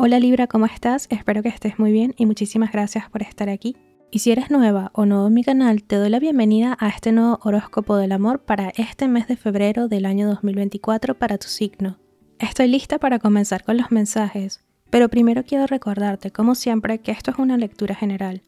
Hola Libra, ¿cómo estás? Espero que estés muy bien y muchísimas gracias por estar aquí. Y si eres nueva o nuevo en mi canal, te doy la bienvenida a este nuevo horóscopo del amor para este mes de febrero del año 2024 para tu signo. Estoy lista para comenzar con los mensajes, pero primero quiero recordarte, como siempre, que esto es una lectura general.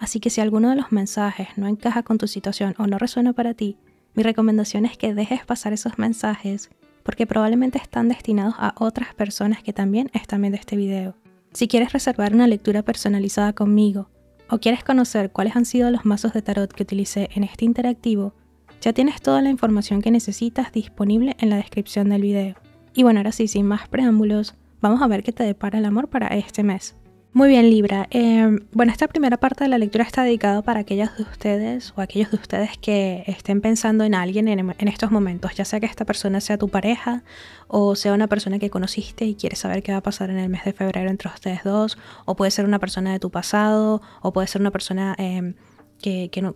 Así que si alguno de los mensajes no encaja con tu situación o no resuena para ti, mi recomendación es que dejes pasar esos mensajes porque probablemente están destinados a otras personas que también están viendo este video. Si quieres reservar una lectura personalizada conmigo o quieres conocer cuáles han sido los mazos de tarot que utilicé en este interactivo, ya tienes toda la información que necesitas disponible en la descripción del video. Y bueno, ahora sí, sin más preámbulos, vamos a ver qué te depara el amor para este mes. Muy bien, Libra. Em, bueno, esta primera parte de la lectura está dedicada para aquellos de ustedes o aquellos de ustedes que estén pensando en alguien en, estos momentos, ya sea que esta persona sea tu pareja o sea una persona que conociste y quieres saber qué va a pasar en el mes de febrero entre ustedes dos, o puede ser una persona de tu pasado, o puede ser una persona eh,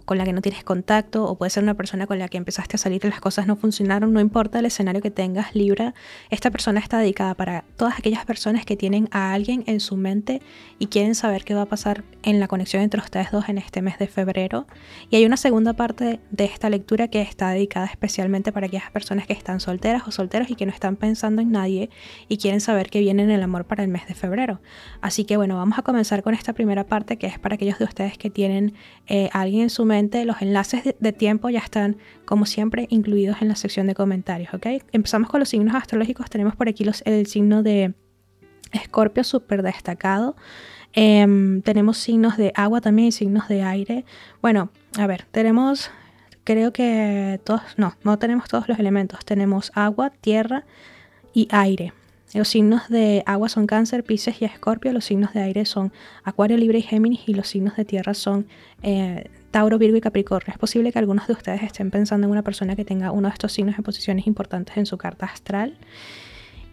con la que no tienes contacto, o puede ser una persona con la que empezaste a salir y las cosas no funcionaron, no importa el escenario que tengas, Libra, esta persona está dedicada para todas aquellas personas que tienen a alguien en su mente y quieren saber qué va a pasar en la conexión entre ustedes dos en este mes de febrero. Y hay una segunda parte de esta lectura que está dedicada especialmente para aquellas personas que están solteras o solteros y que no están pensando en nadie y quieren saber qué viene en el amor para el mes de febrero. Así que bueno, vamos a comenzar con esta primera parte que es para aquellos de ustedes que tienen eh, alguien en su mente, los enlaces de, tiempo ya están, como siempre, incluidos en la sección de comentarios, ¿ok? Empezamos con los signos astrológicos. Tenemos por aquí los, el signo de Escorpio súper destacado. Em, tenemos signos de agua también signos de aire. Bueno, a ver, tenemos, creo que todos, no, no tenemos todos los elementos. Tenemos agua, tierra y aire, los signos de agua son Cáncer, Pisces y Escorpio. Los signos de aire son Acuario, Libre y Géminis. Y los signos de tierra son eh, Tauro, Virgo y Capricornio. Es posible que algunos de ustedes estén pensando en una persona que tenga uno de estos signos en posiciones importantes en su carta astral.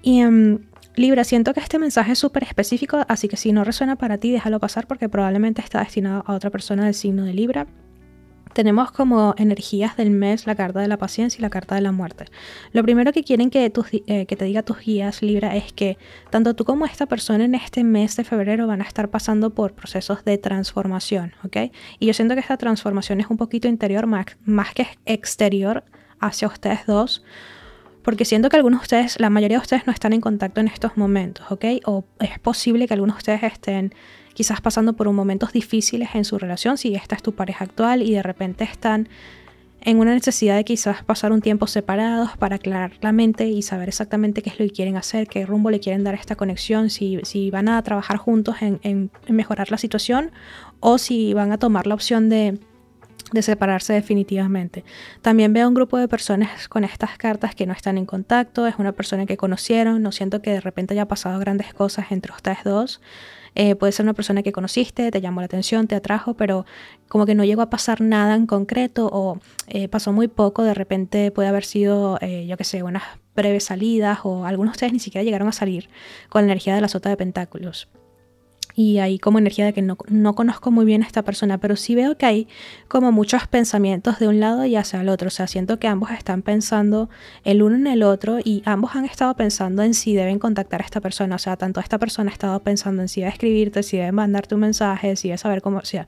Y em, Libra, siento que este mensaje es súper específico, así que si no resuena para ti, déjalo pasar porque probablemente está destinado a otra persona del signo de Libra tenemos como energías del mes la carta de la paciencia y la carta de la muerte. Lo primero que quieren eh, que, te diga tus guías, Libra, es que tanto tú como esta persona en este mes de febrero van a estar pasando por procesos de transformación, ¿ok? Y yo siento que esta transformación es un poquito interior más, más que exterior hacia ustedes dos porque siento que algunos de ustedes, la mayoría de ustedes no están en contacto en estos momentos, ¿ok? O es posible que algunos de ustedes estén quizás pasando por momentos difíciles en su relación, si esta es tu pareja actual y de repente están en una necesidad de quizás pasar un tiempo separados para aclarar la mente y saber exactamente qué es lo que quieren hacer, qué rumbo le quieren dar a esta conexión, si, van a trabajar juntos en mejorar la situación o si van a tomar la opción de de separarse definitivamente. También veo un grupo de personas con estas cartas que no están en contacto, es una persona que conocieron, no siento que de repente haya pasado grandes cosas entre ustedes dos. Eh, puede ser una persona que conociste, te llamó la atención, te atrajo, pero como que no llegó a pasar nada en concreto o eh, pasó muy poco, de repente puede haber sido, eh, yo qué sé, unas breves salidas o algunos de ustedes ni siquiera llegaron a salir con la energía de la sota de pentáculos y hay como energía de que no, conozco muy bien a esta persona, pero sí veo que hay como muchos pensamientos de un lado y hacia el otro. O sea, siento que ambos están pensando el uno en el otro y ambos han estado pensando en si deben contactar a esta persona. O sea, tanto esta persona ha estado pensando en si debe escribirte, si debe mandarte un mensaje, si debe saber cómo, o sea,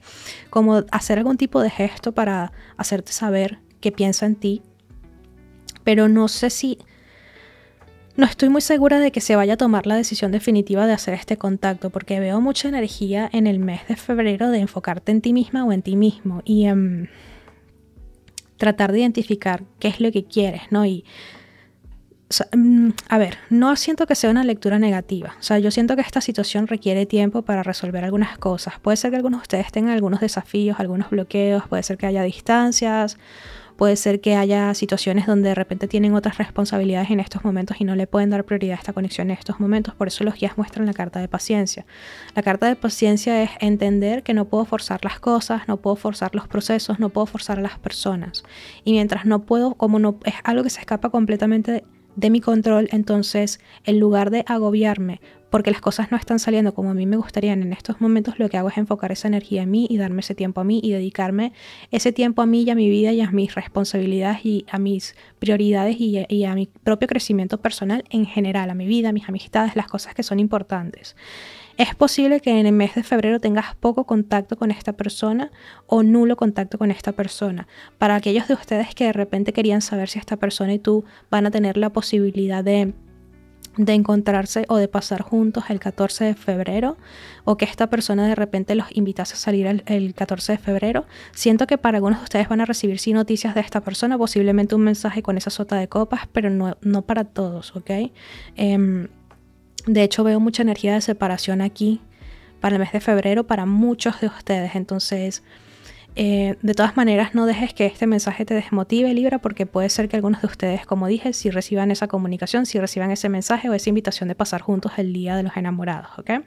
como hacer algún tipo de gesto para hacerte saber que piensa en ti. Pero no sé si no estoy muy segura de que se vaya a tomar la decisión definitiva de hacer este contacto porque veo mucha energía en el mes de febrero de enfocarte en ti misma o en ti mismo y um, tratar de identificar qué es lo que quieres, ¿no? Y em, a ver, no siento que sea una lectura negativa. O sea, yo siento que esta situación requiere tiempo para resolver algunas cosas. Puede ser que algunos de ustedes tengan algunos desafíos, algunos bloqueos, puede ser que haya distancias puede ser que haya situaciones donde de repente tienen otras responsabilidades en estos momentos y no le pueden dar prioridad a esta conexión en estos momentos. Por eso los guías muestran la carta de paciencia. La carta de paciencia es entender que no puedo forzar las cosas, no puedo forzar los procesos, no puedo forzar a las personas. Y mientras no puedo, como no es algo que se escapa completamente de de mi control, entonces en lugar de agobiarme porque las cosas no están saliendo como a mí me gustarían en estos momentos, lo que hago es enfocar esa energía en mí y darme ese tiempo a mí y dedicarme ese tiempo a mí y a mi vida y a mis responsabilidades y a mis prioridades y y a mi propio crecimiento personal en general, a mi vida, a mis amistades, las cosas que son importantes. Es posible que en el mes de febrero tengas poco contacto con esta persona o nulo contacto con esta persona. Para aquellos de ustedes que de repente querían saber si esta persona y tú van a tener la posibilidad de de encontrarse o de pasar juntos el 14 de febrero o que esta persona de repente los invitase a salir el, 14 de febrero, siento que para algunos de ustedes van a recibir sí noticias de esta persona, posiblemente un mensaje con esa sota de copas, pero no, para todos, ¿ok? Em, de hecho, veo mucha energía de separación aquí para el mes de febrero para muchos de ustedes. Entonces, eh, de todas maneras, no dejes que este mensaje te desmotive, Libra, porque puede ser que algunos de ustedes, como dije, si reciban esa comunicación, si reciban ese mensaje o esa invitación de pasar juntos el Día de los Enamorados, ¿ok?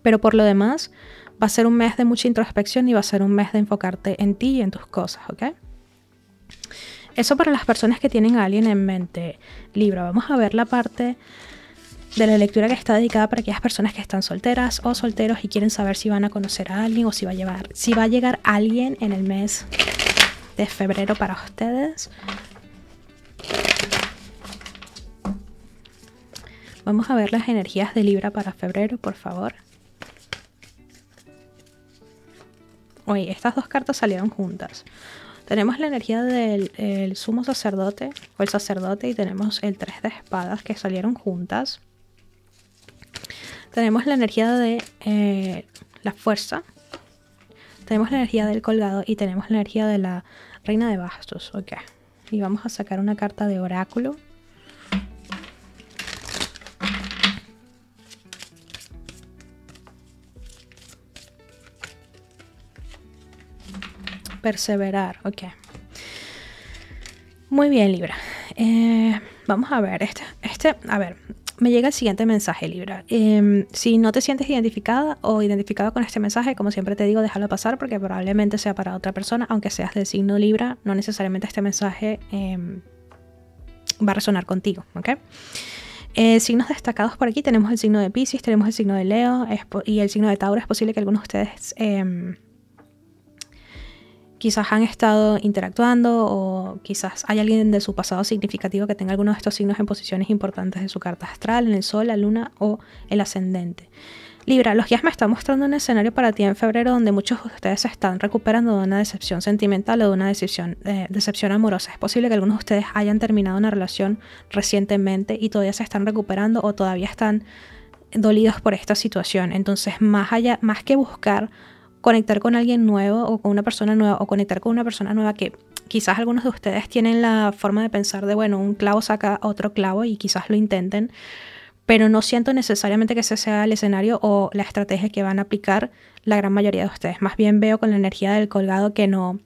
Pero por lo demás, va a ser un mes de mucha introspección y va a ser un mes de enfocarte en ti y en tus cosas, ¿ok? Eso para las personas que tienen a alguien en mente. Libra, vamos a ver la parte de la lectura que está dedicada para aquellas personas que están solteras o solteros y quieren saber si van a conocer a alguien o si va a, si va a llegar alguien en el mes de febrero para ustedes. Vamos a ver las energías de Libra para febrero, por favor. Oye, estas dos cartas salieron juntas. Tenemos la energía del sumo sacerdote o el sacerdote y tenemos el tres de espadas que salieron juntas. Tenemos la energía de eh, la fuerza. Tenemos la energía del colgado y tenemos la energía de la reina de bastos. Ok. Y vamos a sacar una carta de oráculo. Perseverar, ok. Muy bien, Libra. Eh, vamos a ver, este, este, a ver, me llega el siguiente mensaje, Libra. Em, si no te sientes identificada o identificado con este mensaje, como siempre te digo, déjalo pasar porque probablemente sea para otra persona, aunque seas del signo Libra, no necesariamente este mensaje em, va a resonar contigo, ¿ok? Eh, signos destacados por aquí tenemos el signo de Pisces, tenemos el signo de Leo y el signo de Tauro. Es posible que algunos de ustedes em, quizás han estado interactuando o quizás hay alguien de su pasado significativo que tenga alguno de estos signos en posiciones importantes de su carta astral, en el Sol, la Luna o el Ascendente. Libra, los guías me están mostrando un escenario para ti en febrero donde muchos de ustedes se están recuperando de una decepción sentimental o de una decepción, eh, decepción amorosa. Es posible que algunos de ustedes hayan terminado una relación recientemente y todavía se están recuperando o todavía están dolidos por esta situación. Entonces, más allá, más que buscar conectar con alguien nuevo o con una persona nueva o conectar con una persona nueva que quizás algunos de ustedes tienen la forma de pensar de, bueno, un clavo saca otro clavo y quizás lo intenten, pero no siento necesariamente que ese sea el escenario o la estrategia que van a aplicar la gran mayoría de ustedes. Más bien veo con la energía del colgado que no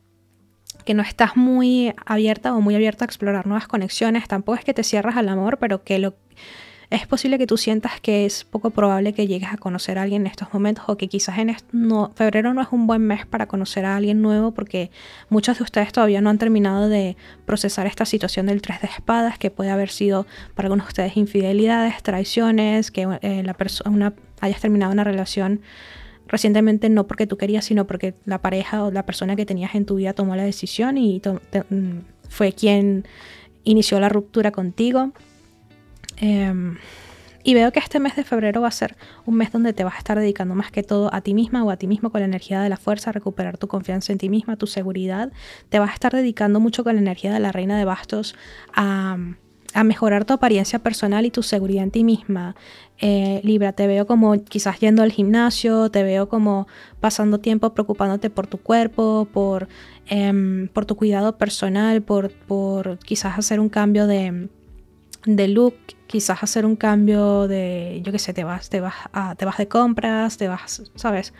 que no estás muy abierta o muy abierta a explorar nuevas conexiones, tampoco es que te cierras al amor, pero que lo es posible que tú sientas que es poco probable que llegues a conocer a alguien en estos momentos o que quizás en febrero no es un buen mes para conocer a alguien nuevo porque muchos de ustedes todavía no han terminado de procesar esta situación del tres de espadas que puede haber sido para algunos de ustedes infidelidades, traiciones, que eh, la persona hayas terminado una relación recientemente no porque tú querías, sino porque la pareja o la persona que tenías en tu vida tomó la decisión y mm, fue quien inició la ruptura contigo. Em, y veo que este mes de febrero va a ser un mes donde te vas a estar dedicando más que todo a ti misma o a ti mismo con la energía de la fuerza, recuperar tu confianza en ti misma, tu seguridad. Te vas a estar dedicando mucho con la energía de la reina de bastos a, mejorar tu apariencia personal y tu seguridad en ti misma. Eh, Libra, te veo como quizás yendo al gimnasio, te veo como pasando tiempo preocupándote por tu cuerpo, por, em, por tu cuidado personal, por, por quizás hacer un cambio de de look, quizás hacer un cambio de, yo qué sé, te vas, te vas, te vas de compras, te vas, ¿sabes?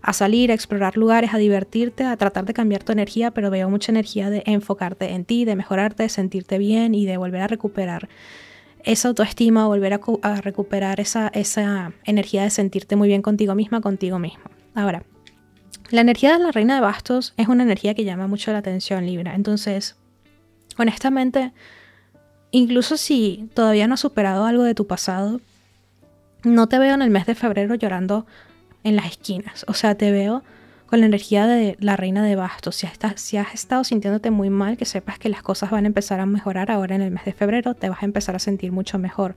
A salir, a explorar lugares, a divertirte, a tratar de cambiar tu energía, pero veo mucha energía de enfocarte en ti, de mejorarte, de sentirte bien y de volver a recuperar esa autoestima, volver a, a recuperar esa, esa energía de sentirte muy bien contigo misma, contigo mismo. Ahora, la energía de la reina de bastos es una energía que llama mucho la atención, Libra. Entonces, honestamente, incluso si todavía no has superado algo de tu pasado, no te veo en el mes de febrero llorando en las esquinas. O sea, te veo con la energía de la reina de bastos. Si, si has estado sintiéndote muy mal, que sepas que las cosas van a empezar a mejorar ahora en el mes de febrero, te vas a empezar a sentir mucho mejor.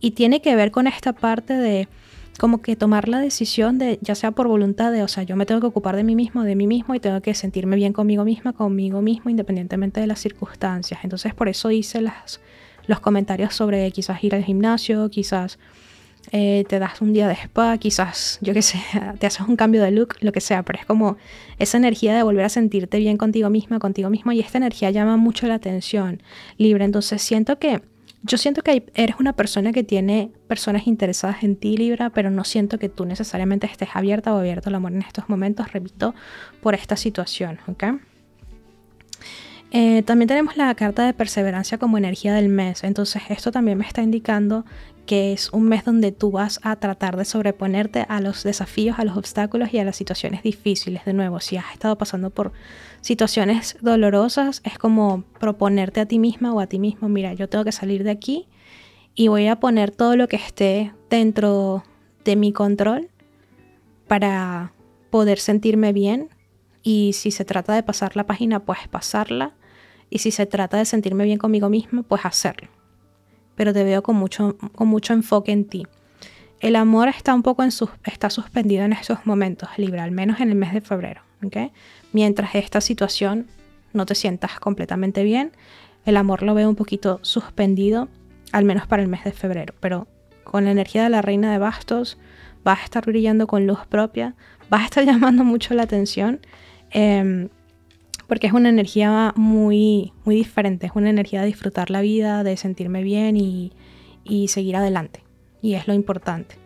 Y tiene que ver con esta parte de como que tomar la decisión de, ya sea por voluntad de, o sea, yo me tengo que ocupar de mí mismo, de mí mismo y tengo que sentirme bien conmigo misma, conmigo mismo, independientemente de las circunstancias. Entonces, por eso hice las, los comentarios sobre quizás ir al gimnasio, quizás eh, te das un día de spa, quizás, yo que sé, te haces un cambio de look, lo que sea, pero es como esa energía de volver a sentirte bien contigo misma, contigo mismo, y esta energía llama mucho la atención, libre Entonces, siento que yo siento que eres una persona que tiene personas interesadas en ti, Libra, pero no siento que tú necesariamente estés abierta o abierto al amor en estos momentos, repito, por esta situación, ¿ok? Eh, también tenemos la carta de perseverancia como energía del mes, entonces esto también me está indicando que es un mes donde tú vas a tratar de sobreponerte a los desafíos, a los obstáculos y a las situaciones difíciles. De nuevo, si has estado pasando por situaciones dolorosas, es como proponerte a ti misma o a ti mismo, mira, yo tengo que salir de aquí y voy a poner todo lo que esté dentro de mi control para poder sentirme bien. Y si se trata de pasar la página, puedes pasarla y si se trata de sentirme bien conmigo mismo, pues hacerlo. Pero te veo con mucho, con mucho enfoque en ti. El amor está un poco en sus, está suspendido en estos momentos, Libra, al menos en el mes de febrero. ¿okay? Mientras esta situación no te sientas completamente bien, el amor lo veo un poquito suspendido, al menos para el mes de febrero. Pero con la energía de la reina de bastos, vas a estar brillando con luz propia, vas a estar llamando mucho la atención. Em, porque es una energía muy, muy diferente, es una energía de disfrutar la vida, de sentirme bien y, seguir adelante. Y es lo importante.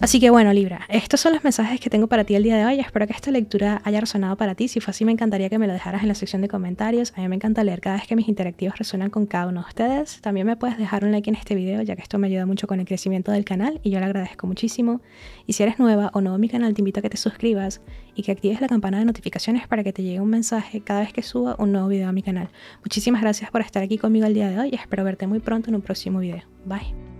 Así que bueno, Libra, estos son los mensajes que tengo para ti el día de hoy. Espero que esta lectura haya resonado para ti. Si fue así, me encantaría que me lo dejaras en la sección de comentarios. A mí me encanta leer cada vez que mis interactivos resuenan con cada uno de ustedes. También me puedes dejar un like en este video, ya que esto me ayuda mucho con el crecimiento del canal y yo lo agradezco muchísimo. Y si eres nueva o nuevo a mi canal, te invito a que te suscribas y que actives la campana de notificaciones para que te llegue un mensaje cada vez que suba un nuevo video a mi canal. Muchísimas gracias por estar aquí conmigo el día de hoy y espero verte muy pronto en un próximo video. Bye.